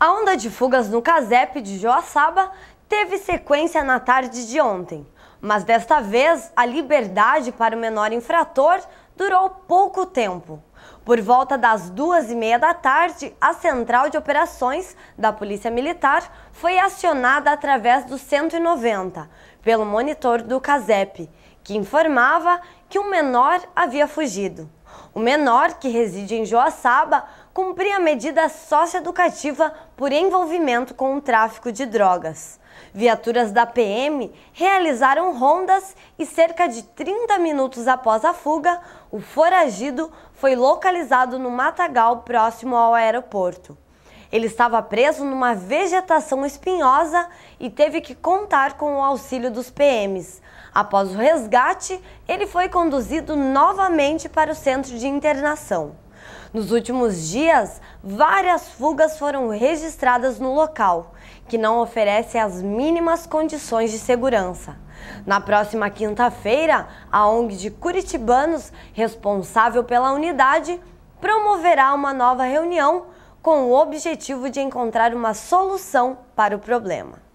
A onda de fugas no Casep de Joaçaba teve sequência na tarde de ontem, mas desta vez a liberdade para o menor infrator durou pouco tempo. Por volta das duas e meia da tarde, a Central de Operações da Polícia Militar foi acionada através do 190, pelo monitor do CASEP, que informava que um menor havia fugido. O menor, que reside em Joaçaba, cumpria a medida socioeducativa por envolvimento com o tráfico de drogas. Viaturas da PM realizaram rondas e cerca de 30 minutos após a fuga, o foragido foi localizado no matagal próximo ao aeroporto. Ele estava preso numa vegetação espinhosa e teve que contar com o auxílio dos PMs. Após o resgate, ele foi conduzido novamente para o centro de internação. Nos últimos dias, várias fugas foram registradas no local, que não oferece as mínimas condições de segurança. Na próxima quinta-feira, a ONG de Curitibanos, responsável pela unidade, promoverá uma nova reunião com o objetivo de encontrar uma solução para o problema.